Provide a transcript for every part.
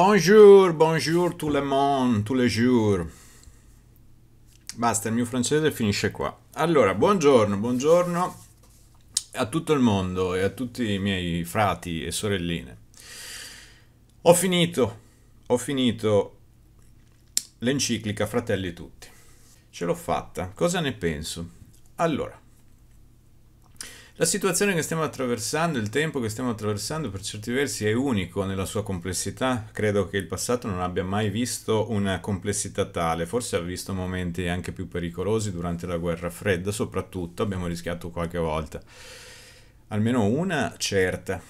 Bonjour, bonjour tout le monde, tous les jours. Basta, il mio francese finisce qua. Allora, buongiorno, buongiorno a tutto il mondo e a tutti i miei frati e sorelline. Ho finito, ho finito l'enciclica Fratelli tutti. Ce l'ho fatta. Cosa ne penso? Allora, la situazione che stiamo attraversando, il tempo che stiamo attraversando per certi versi è unico nella sua complessità, credo che il passato non abbia mai visto una complessità tale, forse ha visto momenti anche più pericolosi durante la guerra fredda, soprattutto abbiamo rischiato qualche volta, almeno una certa,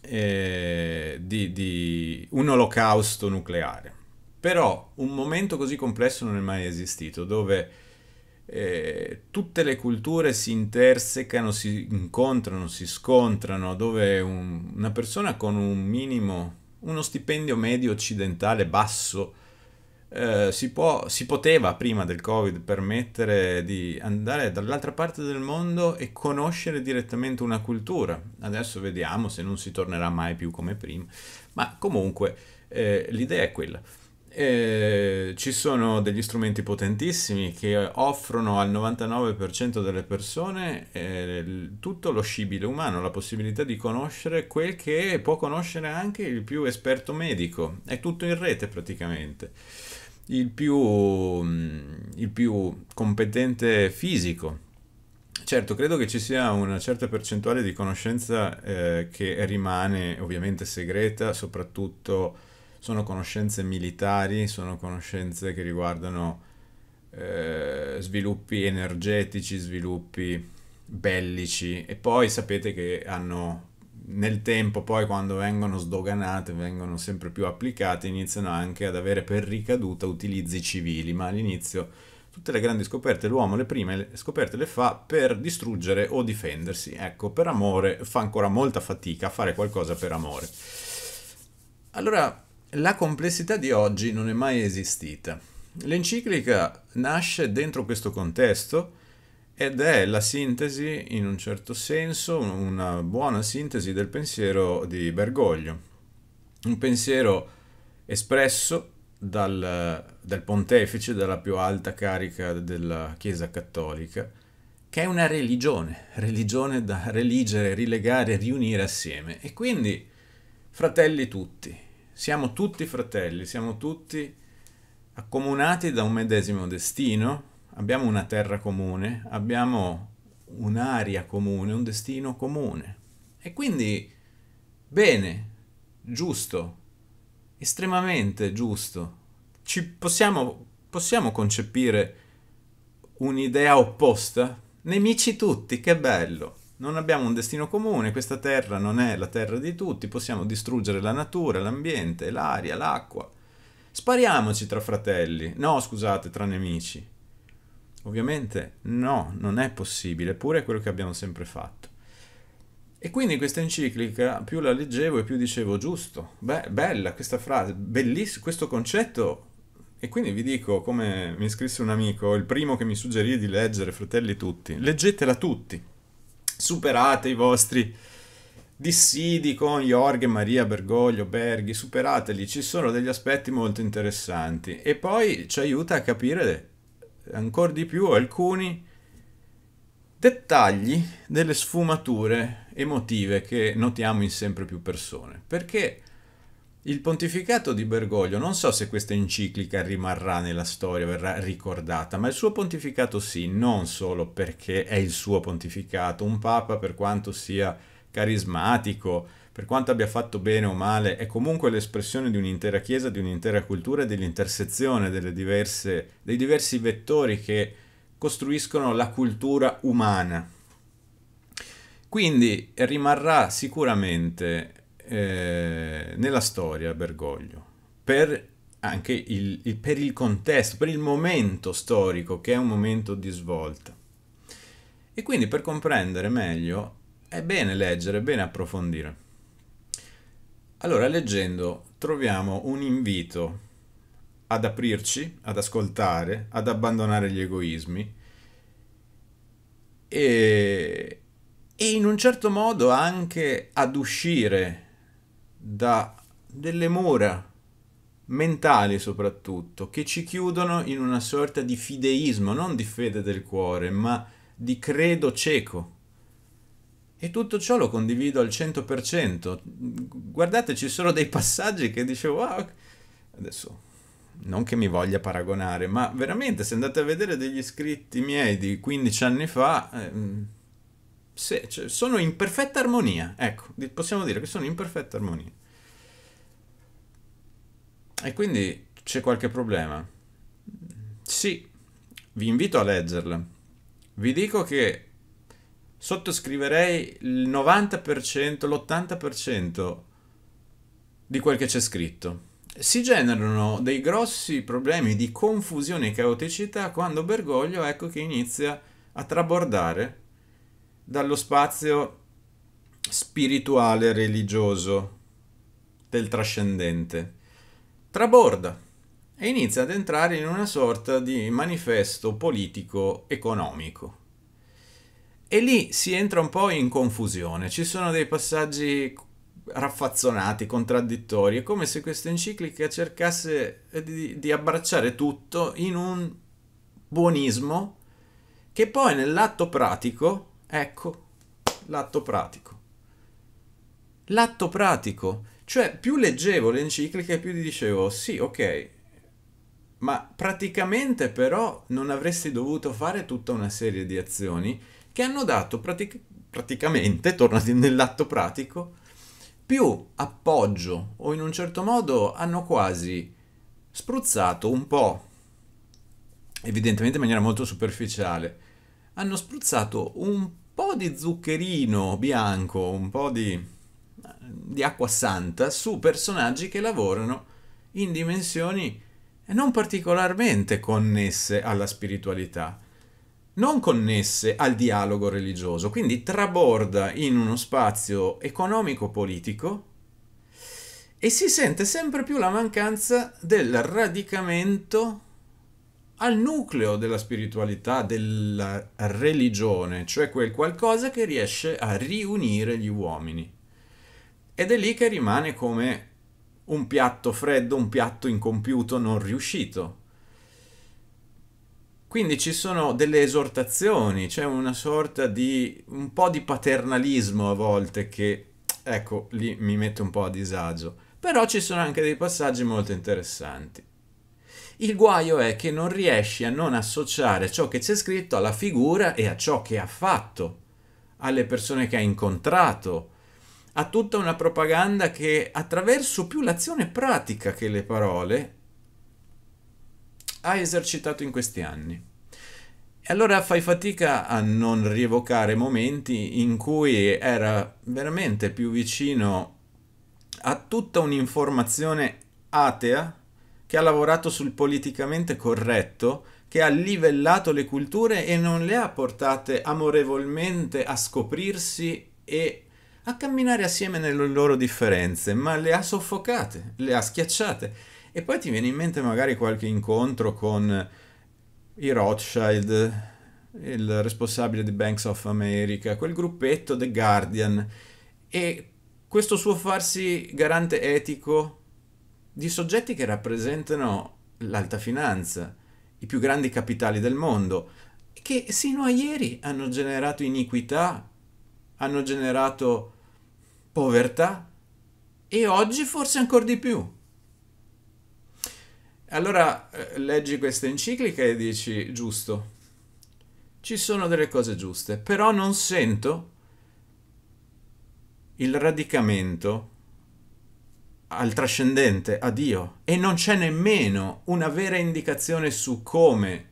eh, di, di un olocausto nucleare. Però un momento così complesso non è mai esistito, dove eh, tutte le culture si intersecano, si incontrano, si scontrano, dove un, una persona con un minimo, uno stipendio medio occidentale basso, eh, si, può, si poteva prima del Covid permettere di andare dall'altra parte del mondo e conoscere direttamente una cultura. Adesso vediamo se non si tornerà mai più come prima, ma comunque eh, l'idea è quella ci sono degli strumenti potentissimi che offrono al 99% delle persone eh, tutto lo scibile umano, la possibilità di conoscere quel che può conoscere anche il più esperto medico, è tutto in rete praticamente. Il più, mm, il più competente fisico. Certo, credo che ci sia una certa percentuale di conoscenza eh, che rimane ovviamente segreta, soprattutto sono conoscenze militari, sono conoscenze che riguardano eh, sviluppi energetici, sviluppi bellici e poi sapete che hanno nel tempo poi quando vengono sdoganate, vengono sempre più applicate, iniziano anche ad avere per ricaduta utilizzi civili, ma all'inizio tutte le grandi scoperte, l'uomo le prime scoperte le fa per distruggere o difendersi. Ecco, per amore fa ancora molta fatica a fare qualcosa per amore. Allora, la complessità di oggi non è mai esistita. L'enciclica nasce dentro questo contesto ed è la sintesi, in un certo senso, una buona sintesi del pensiero di Bergoglio, un pensiero espresso dal, dal pontefice, dalla più alta carica della Chiesa cattolica, che è una religione, religione da religere, rilegare, riunire assieme. E quindi, fratelli tutti, siamo tutti fratelli, siamo tutti accomunati da un medesimo destino, abbiamo una terra comune, abbiamo un'aria comune, un destino comune. E quindi bene, giusto, estremamente giusto. Ci possiamo, possiamo concepire un'idea opposta? Nemici tutti, che bello! Non abbiamo un destino comune, questa terra non è la terra di tutti, possiamo distruggere la natura, l'ambiente, l'aria, l'acqua. Spariamoci tra fratelli, no scusate, tra nemici. Ovviamente no, non è possibile, eppure è quello che abbiamo sempre fatto. E quindi questa enciclica più la leggevo e più dicevo giusto, beh, bella questa frase, bellissimo questo concetto. E quindi vi dico, come mi scrisse un amico, il primo che mi suggerì di leggere, fratelli tutti, leggetela tutti. Superate i vostri dissidi con Jorge, Maria, Bergoglio, Berghi, superateli, ci sono degli aspetti molto interessanti e poi ci aiuta a capire ancora di più alcuni dettagli delle sfumature emotive che notiamo in sempre più persone, perché il pontificato di Bergoglio, non so se questa enciclica rimarrà nella storia, verrà ricordata, ma il suo pontificato sì, non solo perché è il suo pontificato, un papa per quanto sia carismatico, per quanto abbia fatto bene o male, è comunque l'espressione di un'intera chiesa, di un'intera cultura e dell'intersezione diverse, dei diversi vettori che costruiscono la cultura umana. Quindi rimarrà sicuramente eh, nella storia Bergoglio, per anche il, il, per il contesto, per il momento storico che è un momento di svolta. E quindi per comprendere meglio è bene leggere, è bene approfondire. Allora, leggendo troviamo un invito ad aprirci, ad ascoltare, ad abbandonare gli egoismi e, e in un certo modo anche ad uscire da delle mura mentali soprattutto, che ci chiudono in una sorta di fideismo, non di fede del cuore, ma di credo cieco. E tutto ciò lo condivido al 100%. Guardate, ci sono dei passaggi che dicevo, wow, ah, adesso non che mi voglia paragonare, ma veramente se andate a vedere degli scritti miei di 15 anni fa... Eh, se, cioè, sono in perfetta armonia, ecco, possiamo dire che sono in perfetta armonia. E quindi c'è qualche problema? Sì, vi invito a leggerle. Vi dico che sottoscriverei il 90%, l'80% di quel che c'è scritto. Si generano dei grossi problemi di confusione e caoticità quando Bergoglio ecco che inizia a trabordare dallo spazio spirituale religioso del trascendente. Traborda e inizia ad entrare in una sorta di manifesto politico-economico. E lì si entra un po' in confusione, ci sono dei passaggi raffazzonati, contraddittori, è come se questa enciclica cercasse di, di abbracciare tutto in un buonismo che poi nell'atto pratico Ecco l'atto pratico. L'atto pratico, cioè più leggevo le encicliche più dicevo sì, ok, ma praticamente però non avresti dovuto fare tutta una serie di azioni che hanno dato pratic- praticamente, tornati nell'atto pratico, più appoggio o in un certo modo hanno quasi spruzzato un po', evidentemente in maniera molto superficiale, hanno spruzzato un po' po' di zuccherino bianco, un po' di, di acqua santa su personaggi che lavorano in dimensioni non particolarmente connesse alla spiritualità, non connesse al dialogo religioso, quindi traborda in uno spazio economico-politico e si sente sempre più la mancanza del radicamento al nucleo della spiritualità, della religione, cioè quel qualcosa che riesce a riunire gli uomini. Ed è lì che rimane come un piatto freddo, un piatto incompiuto, non riuscito. Quindi ci sono delle esortazioni, c'è cioè una sorta di un po' di paternalismo a volte che ecco, lì mi mette un po' a disagio. Però ci sono anche dei passaggi molto interessanti. Il guaio è che non riesci a non associare ciò che c'è scritto alla figura e a ciò che ha fatto, alle persone che ha incontrato, a tutta una propaganda che attraverso più l'azione pratica che le parole ha esercitato in questi anni. E allora fai fatica a non rievocare momenti in cui era veramente più vicino a tutta un'informazione atea che ha lavorato sul politicamente corretto, che ha livellato le culture e non le ha portate amorevolmente a scoprirsi e a camminare assieme nelle loro differenze, ma le ha soffocate, le ha schiacciate. E poi ti viene in mente magari qualche incontro con i Rothschild, il responsabile di Banks of America, quel gruppetto The Guardian e questo suo farsi garante etico di soggetti che rappresentano l'alta finanza, i più grandi capitali del mondo, che sino a ieri hanno generato iniquità, hanno generato povertà e oggi forse ancora di più. Allora eh, leggi questa enciclica e dici giusto, ci sono delle cose giuste, però non sento il radicamento al trascendente, a Dio, e non c'è nemmeno una vera indicazione su come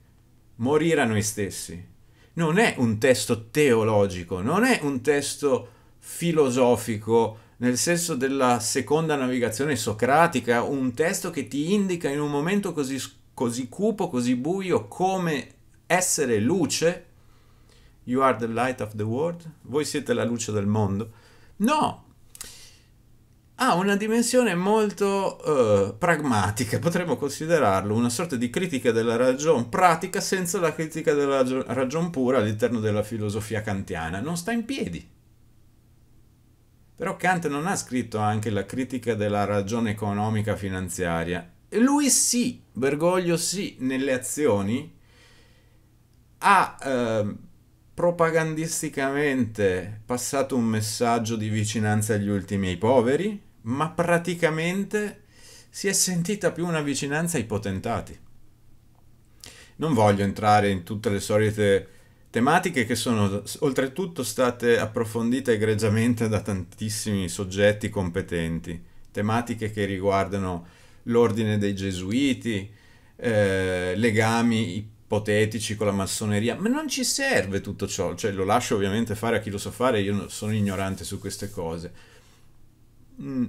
morire a noi stessi. Non è un testo teologico, non è un testo filosofico nel senso della seconda navigazione socratica, un testo che ti indica in un momento così, così cupo, così buio, come essere luce. You are the light of the world. Voi siete la luce del mondo. No, ha una dimensione molto uh, pragmatica, potremmo considerarlo una sorta di critica della ragione pratica senza la critica della ragione pura all'interno della filosofia kantiana. Non sta in piedi. Però Kant non ha scritto anche la critica della ragione economica finanziaria. Lui sì, Bergoglio sì, nelle azioni ha... Uh, propagandisticamente passato un messaggio di vicinanza agli ultimi e ai poveri, ma praticamente si è sentita più una vicinanza ai potentati. Non voglio entrare in tutte le solite tematiche che sono oltretutto state approfondite egregiamente da tantissimi soggetti competenti, tematiche che riguardano l'ordine dei gesuiti, eh, legami ipotetici con la massoneria, ma non ci serve tutto ciò, cioè lo lascio ovviamente fare a chi lo sa fare, io sono ignorante su queste cose. Mm,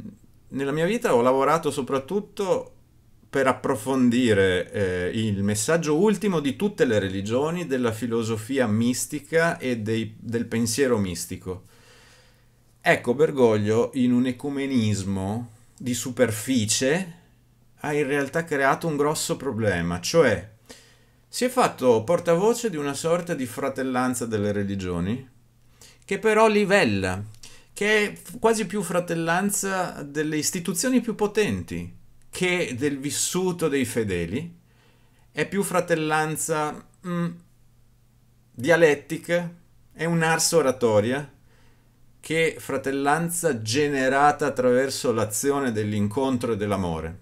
nella mia vita ho lavorato soprattutto per approfondire eh, il messaggio ultimo di tutte le religioni, della filosofia mistica e dei, del pensiero mistico. Ecco Bergoglio in un ecumenismo di superficie ha in realtà creato un grosso problema, cioè si è fatto portavoce di una sorta di fratellanza delle religioni, che però livella, che è quasi più fratellanza delle istituzioni più potenti che del vissuto dei fedeli, è più fratellanza mh, mm, dialettica, è un'arsa oratoria, che fratellanza generata attraverso l'azione dell'incontro e dell'amore.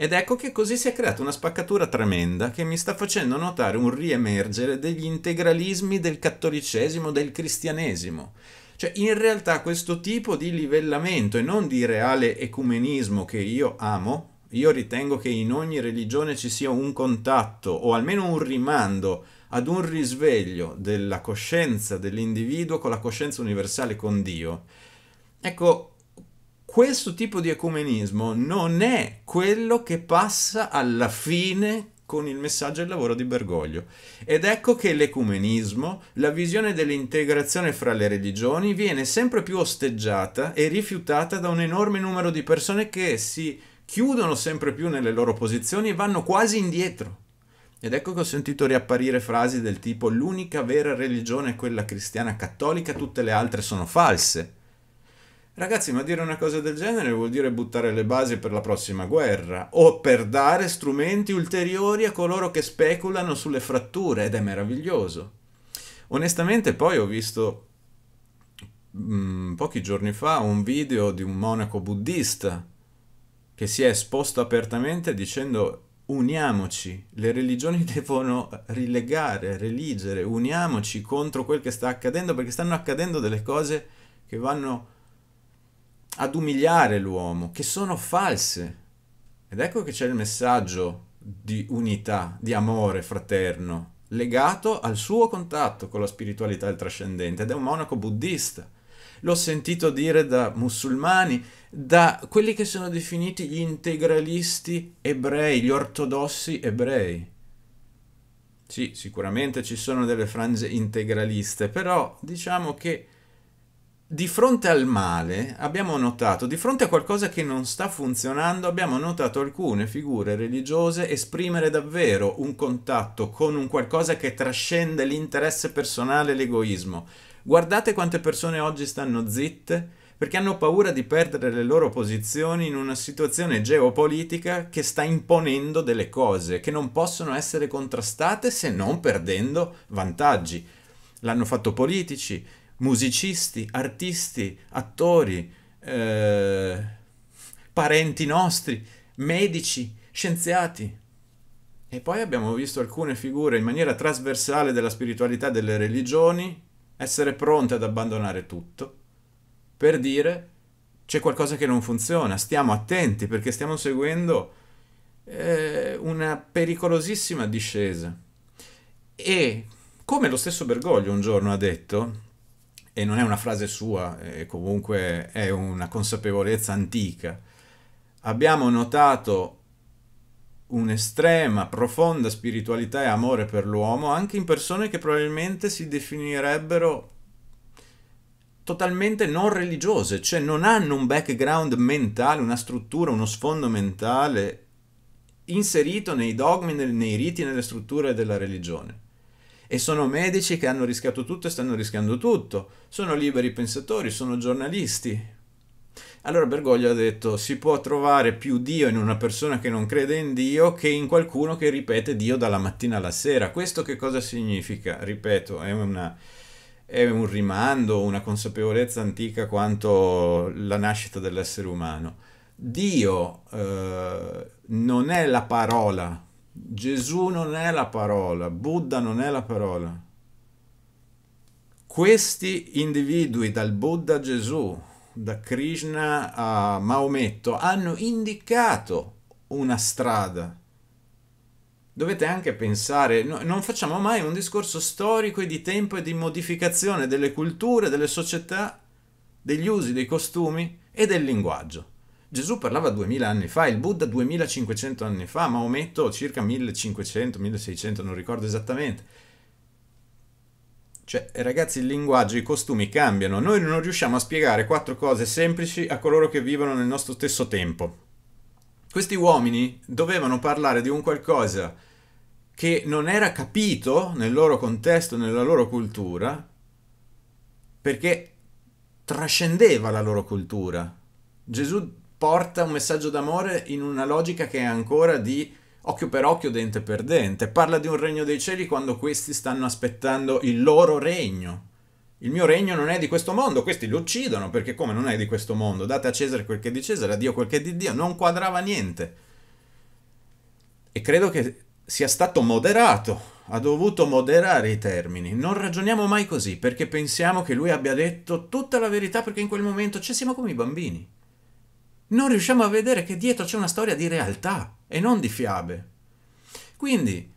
Ed ecco che così si è creata una spaccatura tremenda che mi sta facendo notare un riemergere degli integralismi del cattolicesimo, del cristianesimo. Cioè, in realtà questo tipo di livellamento e non di reale ecumenismo che io amo, io ritengo che in ogni religione ci sia un contatto o almeno un rimando ad un risveglio della coscienza dell'individuo con la coscienza universale con Dio. Ecco, questo tipo di ecumenismo non è quello che passa alla fine con il messaggio e il lavoro di Bergoglio. Ed ecco che l'ecumenismo, la visione dell'integrazione fra le religioni, viene sempre più osteggiata e rifiutata da un enorme numero di persone che si chiudono sempre più nelle loro posizioni e vanno quasi indietro. Ed ecco che ho sentito riapparire frasi del tipo l'unica vera religione è quella cristiana cattolica, tutte le altre sono false. Ragazzi, ma dire una cosa del genere vuol dire buttare le basi per la prossima guerra o per dare strumenti ulteriori a coloro che speculano sulle fratture ed è meraviglioso. Onestamente poi ho visto mh, mm, pochi giorni fa un video di un monaco buddista che si è esposto apertamente dicendo uniamoci, le religioni devono rilegare, religere, uniamoci contro quel che sta accadendo perché stanno accadendo delle cose che vanno ad umiliare l'uomo, che sono false. Ed ecco che c'è il messaggio di unità, di amore fraterno, legato al suo contatto con la spiritualità del trascendente, ed è un monaco buddista. L'ho sentito dire da musulmani, da quelli che sono definiti gli integralisti ebrei, gli ortodossi ebrei. Sì, sicuramente ci sono delle frange integraliste, però diciamo che di fronte al male abbiamo notato, di fronte a qualcosa che non sta funzionando, abbiamo notato alcune figure religiose esprimere davvero un contatto con un qualcosa che trascende l'interesse personale e l'egoismo. Guardate quante persone oggi stanno zitte perché hanno paura di perdere le loro posizioni in una situazione geopolitica che sta imponendo delle cose che non possono essere contrastate se non perdendo vantaggi. L'hanno fatto politici, musicisti, artisti, attori, eh, parenti nostri, medici, scienziati. E poi abbiamo visto alcune figure in maniera trasversale della spiritualità delle religioni essere pronte ad abbandonare tutto per dire c'è qualcosa che non funziona, stiamo attenti perché stiamo seguendo eh, una pericolosissima discesa. E come lo stesso Bergoglio un giorno ha detto, e non è una frase sua, e comunque è una consapevolezza antica. Abbiamo notato un'estrema, profonda spiritualità e amore per l'uomo anche in persone che probabilmente si definirebbero totalmente non religiose, cioè non hanno un background mentale, una struttura, uno sfondo mentale inserito nei dogmi, nei riti, nelle strutture della religione. E sono medici che hanno rischiato tutto e stanno rischiando tutto. Sono liberi pensatori, sono giornalisti. Allora Bergoglio ha detto si può trovare più Dio in una persona che non crede in Dio che in qualcuno che ripete Dio dalla mattina alla sera. Questo che cosa significa? Ripeto, è, una, è un rimando, una consapevolezza antica quanto la nascita dell'essere umano. Dio eh, non è la parola Gesù non è la parola, Buddha non è la parola. Questi individui, dal Buddha a Gesù, da Krishna a Maometto, hanno indicato una strada. Dovete anche pensare, no, non facciamo mai un discorso storico e di tempo e di modificazione delle culture, delle società, degli usi, dei costumi e del linguaggio. Gesù parlava 2000 anni fa, il Buddha 2500 anni fa, Maometto circa 1500-1600, non ricordo esattamente. Cioè, ragazzi, il linguaggio, i costumi cambiano. Noi non riusciamo a spiegare quattro cose semplici a coloro che vivono nel nostro stesso tempo. Questi uomini dovevano parlare di un qualcosa che non era capito nel loro contesto, nella loro cultura, perché trascendeva la loro cultura. Gesù porta un messaggio d'amore in una logica che è ancora di occhio per occhio, dente per dente. Parla di un regno dei cieli quando questi stanno aspettando il loro regno. Il mio regno non è di questo mondo, questi lo uccidono perché come non è di questo mondo? Date a Cesare quel che è di Cesare, a Dio quel che è di Dio, non quadrava niente. E credo che sia stato moderato, ha dovuto moderare i termini. Non ragioniamo mai così perché pensiamo che lui abbia detto tutta la verità perché in quel momento ci siamo come i bambini non riusciamo a vedere che dietro c'è una storia di realtà e non di fiabe. Quindi,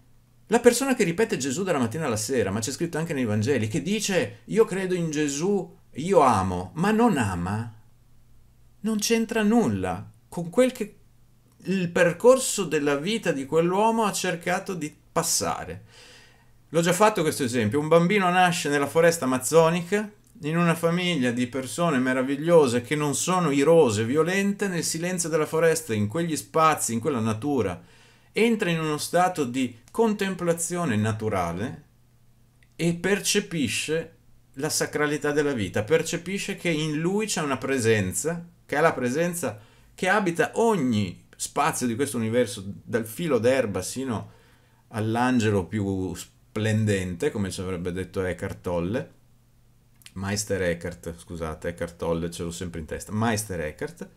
la persona che ripete Gesù dalla mattina alla sera, ma c'è scritto anche nei Vangeli, che dice io credo in Gesù, io amo, ma non ama, non c'entra nulla con quel che il percorso della vita di quell'uomo ha cercato di passare. L'ho già fatto questo esempio, un bambino nasce nella foresta amazzonica, in una famiglia di persone meravigliose che non sono irose, violente, nel silenzio della foresta, in quegli spazi, in quella natura, entra in uno stato di contemplazione naturale e percepisce la sacralità della vita, percepisce che in lui c'è una presenza, che è la presenza che abita ogni spazio di questo universo, dal filo d'erba sino all'angelo più splendente, come ci avrebbe detto Eckhart Tolle Meister Eckert, scusate, Eckert Tolle, ce l'ho sempre in testa, Meister Eckert,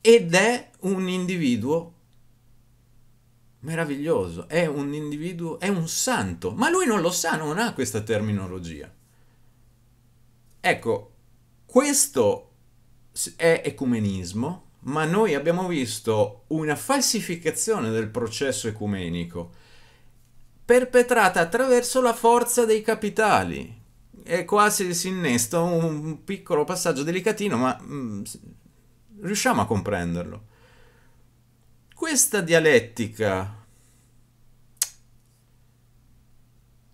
ed è un individuo meraviglioso, è un individuo, è un santo, ma lui non lo sa, non ha questa terminologia. Ecco, questo è ecumenismo, ma noi abbiamo visto una falsificazione del processo ecumenico perpetrata attraverso la forza dei capitali e qua si, si innesta un piccolo passaggio delicatino, ma mh, mm, riusciamo a comprenderlo. Questa dialettica...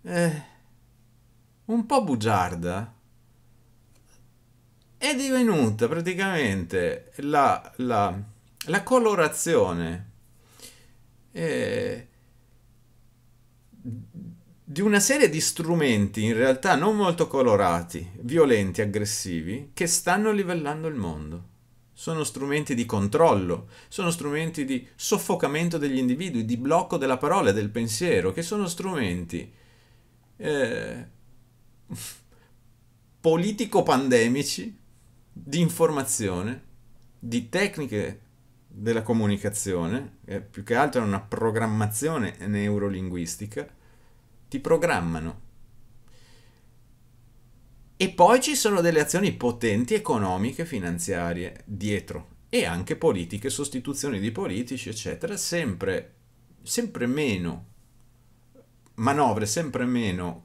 Eh, un po' bugiarda è divenuta praticamente la, la, la colorazione eh, di una serie di strumenti in realtà non molto colorati, violenti, aggressivi, che stanno livellando il mondo. Sono strumenti di controllo, sono strumenti di soffocamento degli individui, di blocco della parola e del pensiero, che sono strumenti eh, politico-pandemici di informazione, di tecniche della comunicazione, eh, più che altro è una programmazione neurolinguistica, ti programmano. E poi ci sono delle azioni potenti economiche, finanziarie dietro e anche politiche, sostituzioni di politici, eccetera, sempre, sempre meno manovre, sempre meno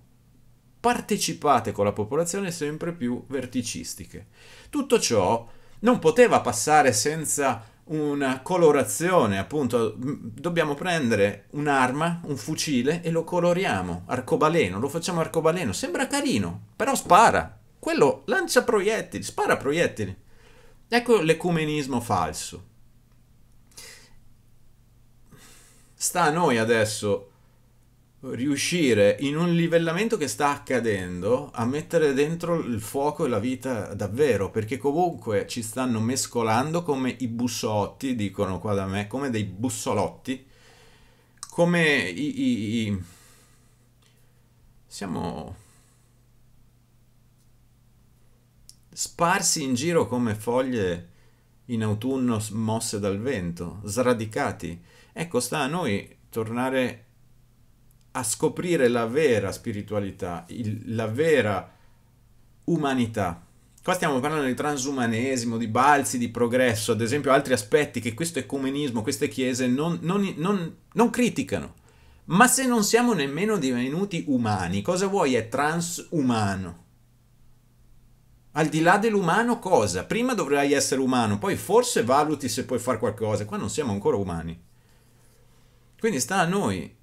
partecipate con la popolazione, sempre più verticistiche. Tutto ciò non poteva passare senza una colorazione, appunto, dobbiamo prendere un'arma, un fucile e lo coloriamo, arcobaleno, lo facciamo arcobaleno, sembra carino, però spara, quello lancia proiettili, spara proiettili. Ecco l'ecumenismo falso. Sta a noi adesso riuscire in un livellamento che sta accadendo a mettere dentro il fuoco e la vita davvero, perché comunque ci stanno mescolando come i bussotti, dicono qua da me, come dei bussolotti, come i... i, i... siamo sparsi in giro come foglie in autunno mosse dal vento, sradicati. Ecco, sta a noi tornare a scoprire la vera spiritualità, il, la vera umanità. Qua stiamo parlando di transumanesimo, di balzi, di progresso, ad esempio altri aspetti che questo ecumenismo, queste chiese non, non, non, non criticano. Ma se non siamo nemmeno divenuti umani, cosa vuoi è transumano? Al di là dell'umano cosa? Prima dovrai essere umano, poi forse valuti se puoi fare qualcosa. Qua non siamo ancora umani. Quindi sta a noi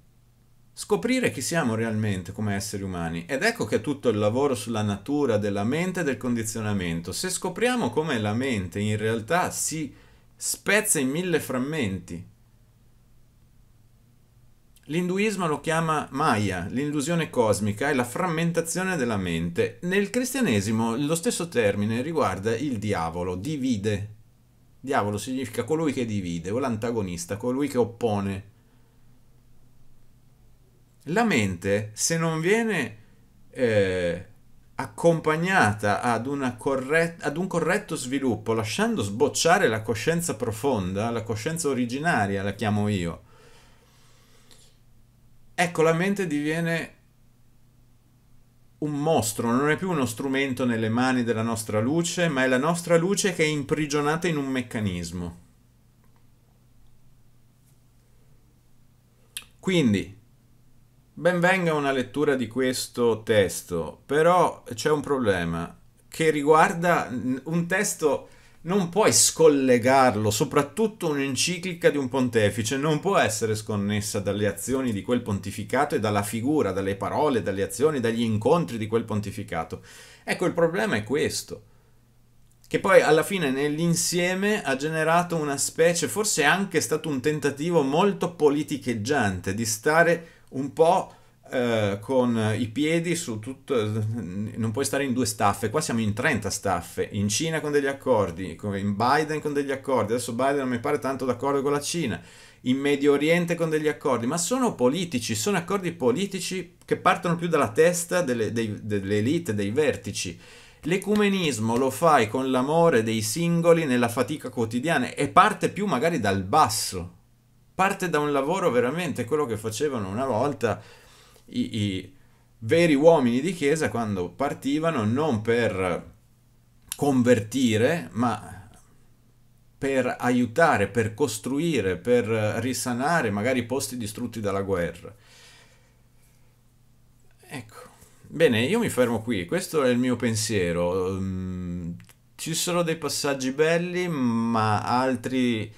scoprire chi siamo realmente come esseri umani. Ed ecco che tutto il lavoro sulla natura della mente e del condizionamento. Se scopriamo come la mente in realtà si spezza in mille frammenti, L'induismo lo chiama Maya, l'illusione cosmica e la frammentazione della mente. Nel cristianesimo lo stesso termine riguarda il diavolo, divide. Diavolo significa colui che divide o l'antagonista, colui che oppone la mente, se non viene eh, accompagnata ad, corret- ad, un corretto sviluppo, lasciando sbocciare la coscienza profonda, la coscienza originaria, la chiamo io, ecco, la mente diviene un mostro, non è più uno strumento nelle mani della nostra luce, ma è la nostra luce che è imprigionata in un meccanismo. Quindi, Benvenga una lettura di questo testo, però c'è un problema che riguarda un testo non puoi scollegarlo, soprattutto un'enciclica di un pontefice non può essere sconnessa dalle azioni di quel pontificato e dalla figura, dalle parole, dalle azioni, dagli incontri di quel pontificato. Ecco, il problema è questo, che poi alla fine nell'insieme ha generato una specie, forse è anche stato un tentativo molto politicheggiante di stare un po' eh, con i piedi su tutto, non puoi stare in due staffe, qua siamo in 30 staffe, in Cina con degli accordi, in Biden con degli accordi, adesso Biden non mi pare tanto d'accordo con la Cina, in Medio Oriente con degli accordi, ma sono politici, sono accordi politici che partono più dalla testa delle, dei, delle elite, dei vertici. L'ecumenismo lo fai con l'amore dei singoli nella fatica quotidiana e parte più magari dal basso, parte da un lavoro veramente quello che facevano una volta i, i veri uomini di chiesa quando partivano non per convertire, ma per aiutare, per costruire, per risanare magari posti distrutti dalla guerra. Ecco. Bene, io mi fermo qui, questo è il mio pensiero. Mm, ci sono dei passaggi belli, ma altri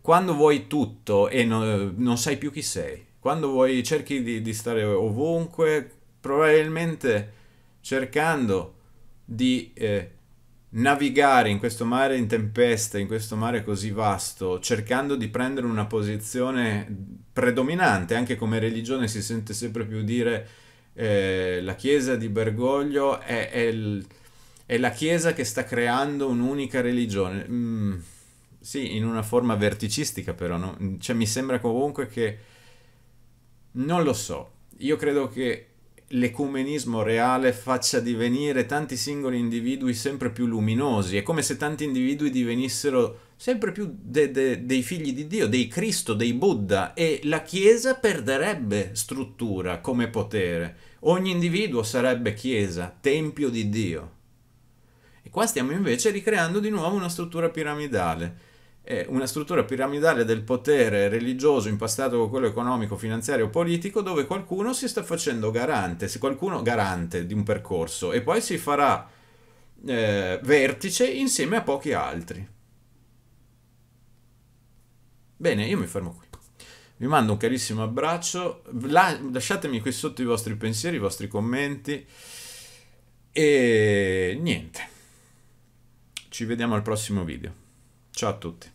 quando vuoi tutto e no, non sai più chi sei, quando vuoi cerchi di, di stare ovunque, probabilmente cercando di eh, navigare in questo mare in tempesta, in questo mare così vasto, cercando di prendere una posizione predominante, anche come religione si sente sempre più dire eh, la chiesa di Bergoglio è, è, l, è, la chiesa che sta creando un'unica religione. Mm sì, in una forma verticistica però, no? cioè, mi sembra comunque che... Non lo so, io credo che l'ecumenismo reale faccia divenire tanti singoli individui sempre più luminosi, è come se tanti individui divenissero sempre più de- de- dei figli di Dio, dei Cristo, dei Buddha e la Chiesa perderebbe struttura come potere, ogni individuo sarebbe Chiesa, Tempio di Dio. E qua stiamo invece ricreando di nuovo una struttura piramidale una struttura piramidale del potere religioso impastato con quello economico, finanziario, politico, dove qualcuno si sta facendo garante, se qualcuno garante di un percorso e poi si farà eh, vertice insieme a pochi altri. Bene, io mi fermo qui. Vi mando un carissimo abbraccio, La lasciatemi qui sotto i vostri pensieri, i vostri commenti e niente. Ci vediamo al prossimo video. Ciao a tutti.